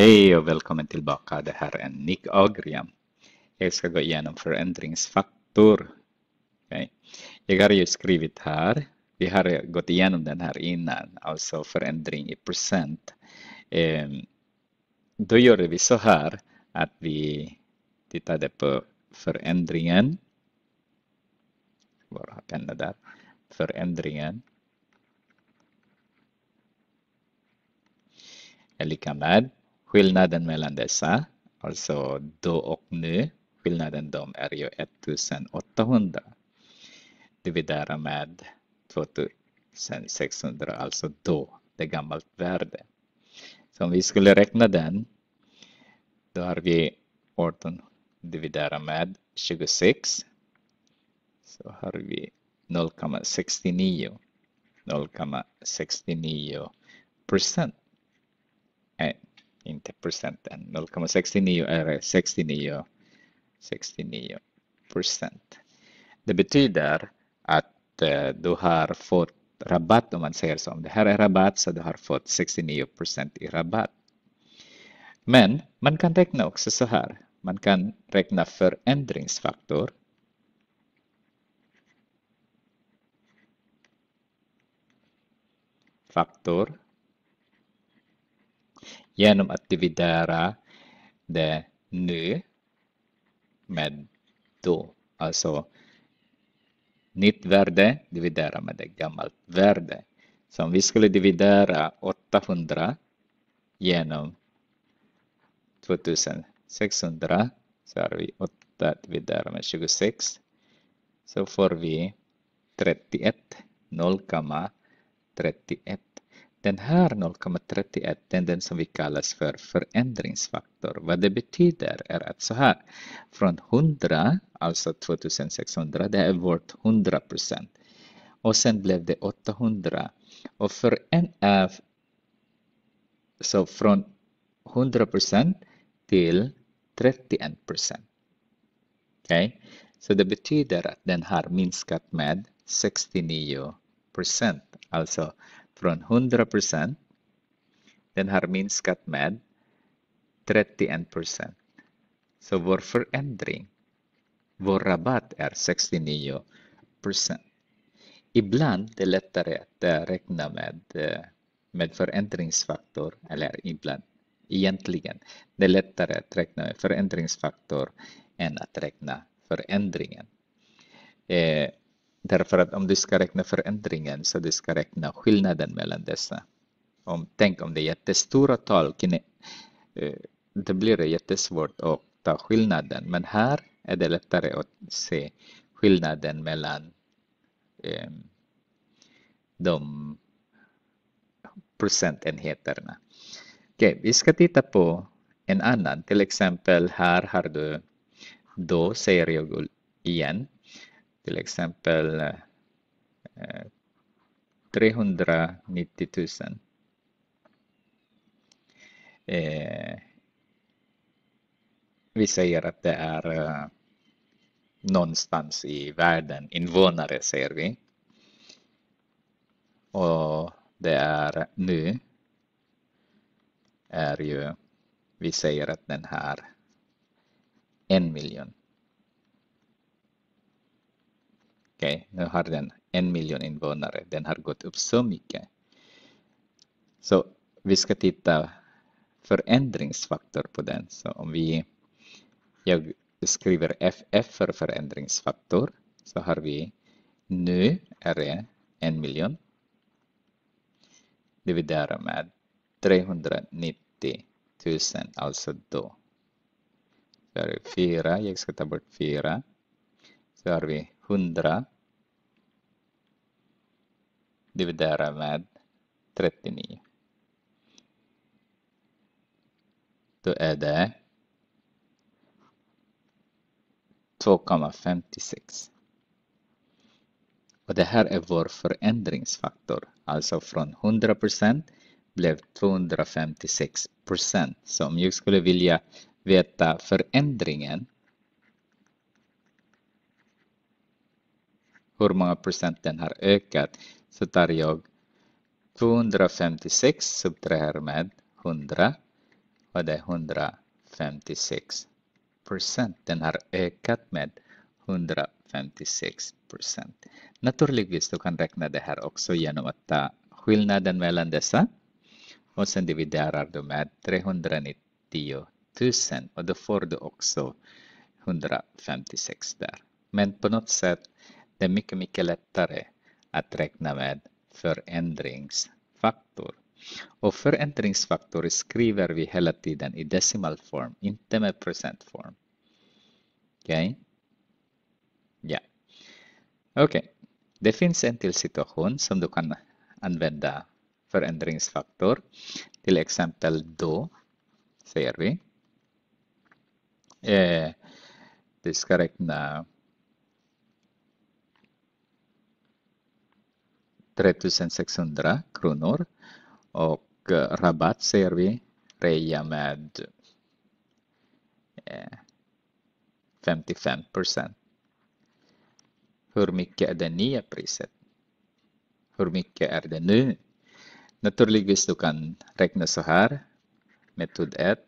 Hej och välkommen tillbaka. Det här är Nick Agriam. Jag ska gå igenom förändringsfaktor. Okay. Jag har ju skrivit här. Vi har gått igenom den här innan, alltså förändring i procent. Ehm, då gjorde vi så här att vi tittade på förändringen. Bara penna där. Förändringen. Är lika med Skillnaden mellan dessa, alltså då och nu, skillnaden dem är ju 1800 dividera med 2600, alltså då, det gammalt värde. Så om vi skulle räkna den, då har vi 18 dividera med 26, så har vi 0,69, 0,69 procent inte procenten. 0,69 är 69, 69 procent. Det betyder att eh, du har fått rabatt om man säger så. Om det här är rabatt så du har fått 69 procent i rabatt. Men man kan räkna också så här. Man kan räkna förändringsfaktor. Faktor genom att dividera det nu med då. Alltså nytt värde dividera med det gammalt värde. Så om vi skulle dividera 800 genom 2600 så har vi 8 dividerat med 26 så får vi 31, 0,31 den här 0,31 är den som vi kallas för förändringsfaktor. Vad det betyder är att så här, från 100, alltså 2600, det är vårt 100 Och sen blev det 800. Och för en, äh, så från 100 till 31 Okej, okay? så det betyder att den har minskat med 69 alltså från 100 Den har minskat med 31 Så vår förändring, vår rabatt är 69 Ibland är det lättare att eh, räkna med, eh, med förändringsfaktor, eller ibland egentligen. Det är lättare att räkna med förändringsfaktor än att räkna förändringen. Eh, Därför att om du ska räkna förändringen så du ska räkna skillnaden mellan dessa. Om, tänk om det är jättestora tal, eh, då blir det jättesvårt att ta skillnaden. Men här är det lättare att se skillnaden mellan eh, de procentenheterna. okay, vi ska titta på en annan. Till exempel här har du då, säger jag igen till exempel 390 eh, 000. Eh, vi säger att det är eh, någonstans i världen, invånare säger vi. Och det är nu, är ju, vi säger att den här en miljon. Okay? Nu har den en miljon invånare. Den har gått upp så mycket. Så vi ska titta förändringsfaktor på den. Så om vi, jag skriver FF för förändringsfaktor så har vi nu är det en miljon. Dividera med 390 000, alltså då. Så har vi 4, jag ska ta bort 4. Så har vi 100 dividera med 39. Då är det 2,56. Och det här är vår förändringsfaktor, alltså från 100% blev 256%. Så om jag skulle vilja veta förändringen hur många procent den har ökat så tar jag 256 subtraherar med 100 och det är 156 procent. Den har ökat med 156 procent. Naturligtvis du kan räkna det här också genom att ta skillnaden mellan dessa och sen dividerar du med 390 000 och då får du också 156 där. Men på något sätt det är mycket, mycket lättare att räkna med förändringsfaktor. Och förändringsfaktor skriver vi hela tiden i decimalform, inte med procentform. Okej? Okay? Ja. Okej. Okay. Det finns en till situation som du kan använda förändringsfaktor. Till exempel då, säger vi. Eh, du ska räkna 3600 kronor och eh, rabatt ser vi rea med 55 eh, procent. Hur mycket är det nya priset? Hur mycket är det nu? Naturligtvis du kan räkna så här. Metod 1.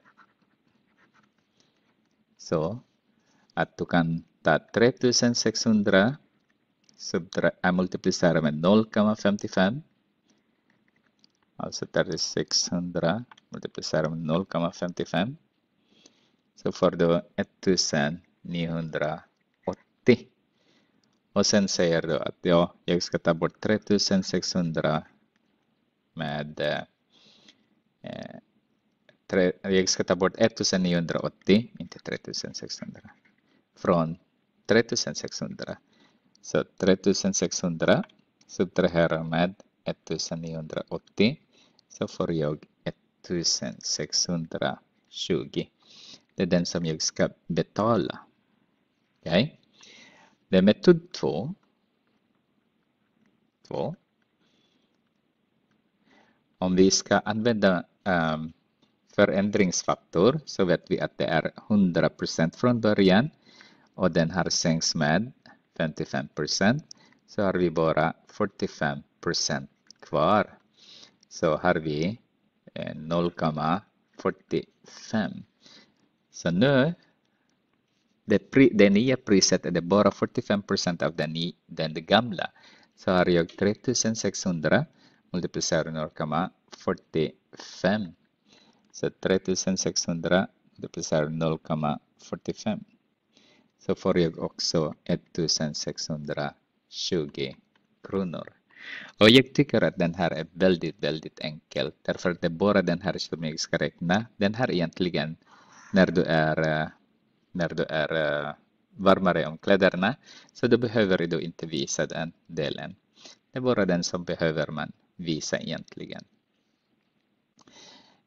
Så att du kan ta 3600 så eh, multiplicerar med 0,55. Alltså där är 600 multiplicerar med 0,55. Så får du 1980. Och sen säger du att ja, jag ska ta bort 3600 med eh, jag ska ta bort 1980, inte 3600, från 3600 så 3600 subtraherar med 1980 så får jag 1620. Det är den som jag ska betala. Okay. Det är metod 2. 2. Om vi ska använda um, förändringsfaktor så vet vi att det är 100% från början och den har sänkts med 55 så har vi bara 45 kvar. Så har vi 0,45. Eh, så nu, det, pri, det nya priset är det bara 45 av den, den det gamla. Så har jag 3600 multiplicerar 0,45. Så 3600 multiplicerar 0,45 så får jag också 1620 kronor. Och jag tycker att den här är väldigt, väldigt enkel därför att det är bara den här som jag ska räkna. Den här egentligen när du är, eh, när du är eh, varmare om kläderna så då behöver du inte visa den delen. Det är bara den som behöver man visa egentligen.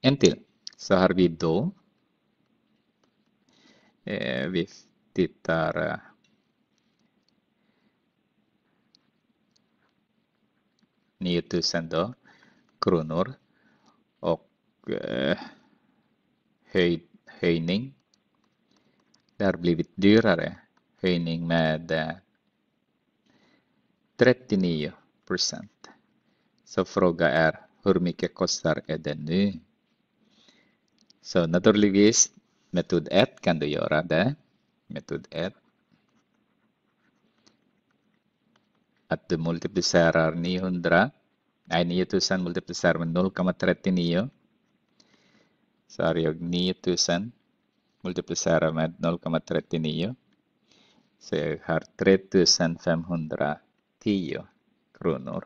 En till så har vi då. Eh, vi tittar där då kronor och höj, höjning. Det har blivit dyrare höjning med 39 procent. Så frågan är hur mycket kostar det nu? Så naturligtvis metod 1 kan du göra det method at at the multiplicer ni 100 ay niyutusan multiplicer 0,30 niyo sorry og niyutusan multiplicer med 0,30 niyo så jag har 3510 kronor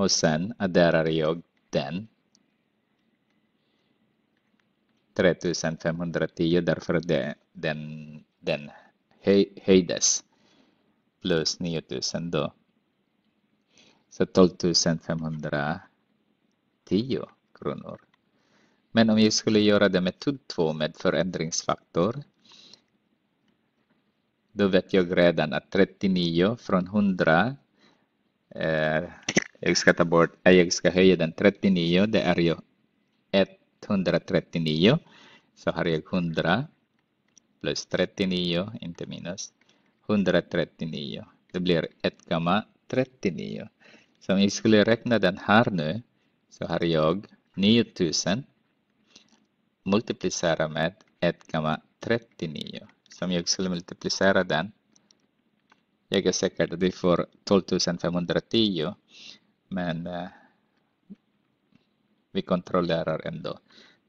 och sen adderar jag den 3510 därför att den den höjdes plus 9000 då. Så 12 510 kronor. Men om jag skulle göra det metod 2 med förändringsfaktor då vet jag redan att 39 från 100 eh, jag ska ta bort, eh, jag ska höja den 39, det är ju 139 så har jag 100 plus 39, inte minus, 139. Det blir 1,39. Så om jag skulle räkna den här nu så har jag 9000 multiplicera med 1,39. Så om jag skulle multiplicera den, jag är säker att vi får 12510. men eh, vi kontrollerar ändå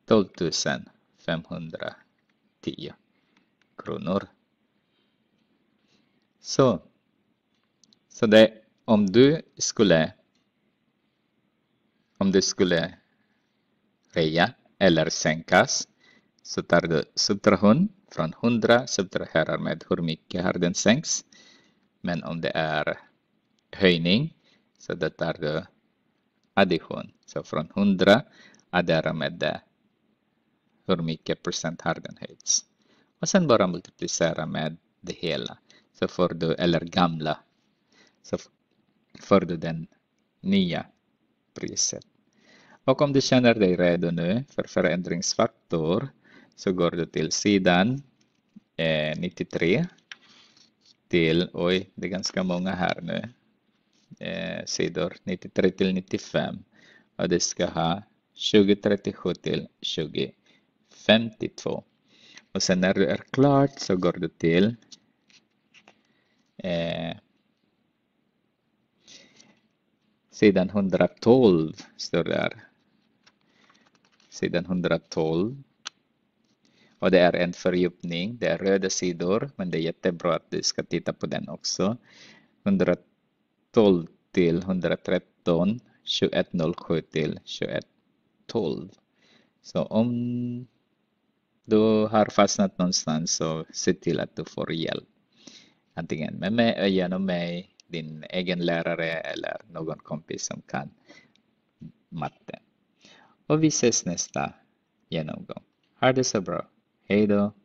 12510 kronor. Så, så det, om du skulle om du skulle höja eller sänkas så tar du subtraktion från 100 subtraherar med hur mycket har den sänks. Men om det är höjning så det tar du addition. Så från 100 adderar med det hur mycket procent har den höjts. Och sen bara multiplicera med det hela. Så får du, eller gamla, så får du den nya priset. Och om du känner dig redo nu för förändringsfaktor så går du till sidan eh, 93 till, oj, det är ganska många här nu, eh, sidor 93 till 95 och det ska ha 2037 till 2052 och sen när du är klart så går du till eh, sidan 112 står där. Sidan 112. Och det är en fördjupning. Det är röda sidor, men det är jättebra att du ska titta på den också. 112 till 113, 2107 till 2112. Så om du har fastnat någonstans så se till att du får hjälp. Antingen med mig, genom eh, mig, din egen lärare eller någon kompis som kan matte. Och vi ses nästa genomgång. Ha det så bra. Hej då!